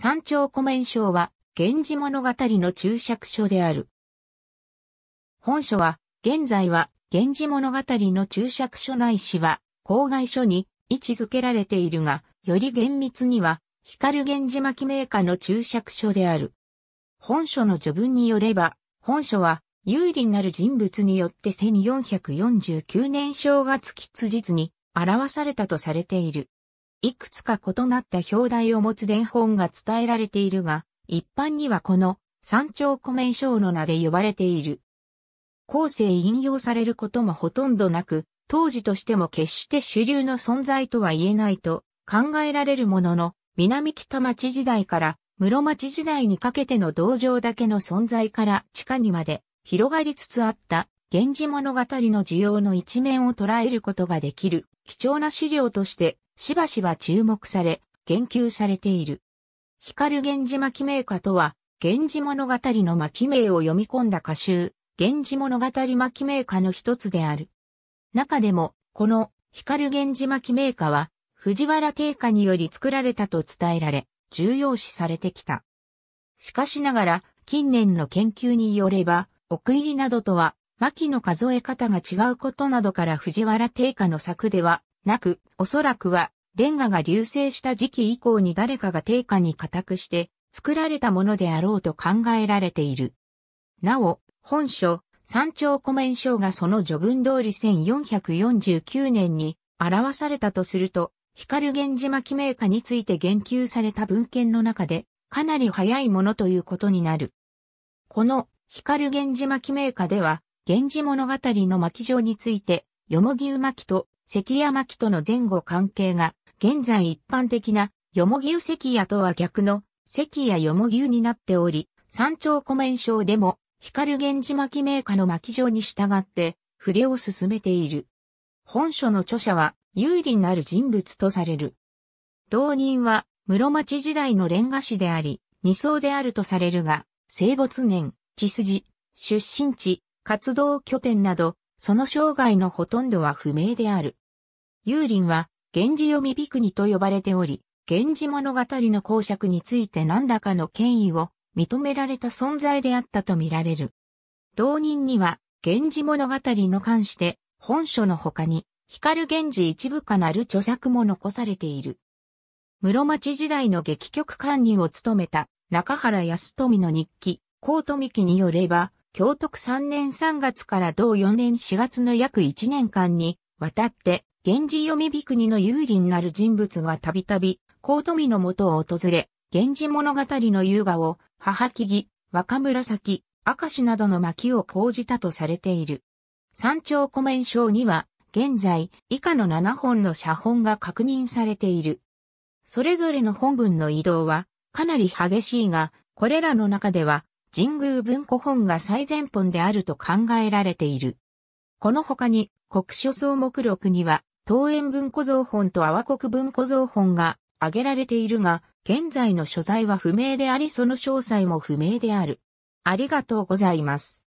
山頂古面章は、源氏物語の注釈書である。本書は、現在は、源氏物語の注釈書ないしは、公外書に位置づけられているが、より厳密には、光源氏巻名家の注釈書である。本書の序文によれば、本書は、有利なる人物によって1449年正月吉日に表されたとされている。いくつか異なった表題を持つ伝本が伝えられているが、一般にはこの山頂古面称の名で呼ばれている。後世引用されることもほとんどなく、当時としても決して主流の存在とは言えないと考えられるものの、南北町時代から室町時代にかけての道場だけの存在から地下にまで広がりつつあった源氏物語の需要の一面を捉えることができる貴重な資料としてしばしば注目され、言及されている。光源氏巻名家とは、源氏物語の巻名を読み込んだ歌集、源氏物語巻名家の一つである。中でも、この光源氏巻名家は、藤原定家により作られたと伝えられ、重要視されてきた。しかしながら、近年の研究によれば、奥入りなどとは巻の数え方が違うことなどから藤原定家の作ではなく、おそらくは、レンガが流星した時期以降に誰かが定家に固くして作られたものであろうと考えられている。なお、本書、山頂古面書がその序文通り1449年に表されたとすると、光源氏巻名家について言及された文献の中で、かなり早いものということになる。この光源氏巻名家では、源氏物語の巻状について、よもぎう巻と関谷巻との前後関係が、現在一般的なよもぎう関谷とは逆の関谷よもぎうになっており、山頂古面章でも、光源氏巻名家の巻状に従って、筆を進めている。本書の著者は、有利なる人物とされる。同人は、室町時代のレンガ師であり、二層であるとされるが、生没年、血筋、出身地、活動拠点など、その生涯のほとんどは不明である。幽林は、源氏読みびくにと呼ばれており、源氏物語の公爵について何らかの権威を認められた存在であったとみられる。同人には、源氏物語の関して、本書の他に、光源氏一部かなる著作も残されている。室町時代の劇曲管理を務めた中原康富の日記、高富記によれば、京徳3年3月から同4年4月の約1年間に、渡って、源氏読み国の有利になる人物がたびたび、高富のもとを訪れ、源氏物語の優雅を、母木若紫、明石などの巻を講じたとされている。山頂古面章には、現在、以下の7本の写本が確認されている。それぞれの本文の移動は、かなり激しいが、これらの中では、神宮文庫本が最前本であると考えられている。この他に国書総目録には、東園文庫造本と阿波国文庫造本が挙げられているが、現在の所在は不明でありその詳細も不明である。ありがとうございます。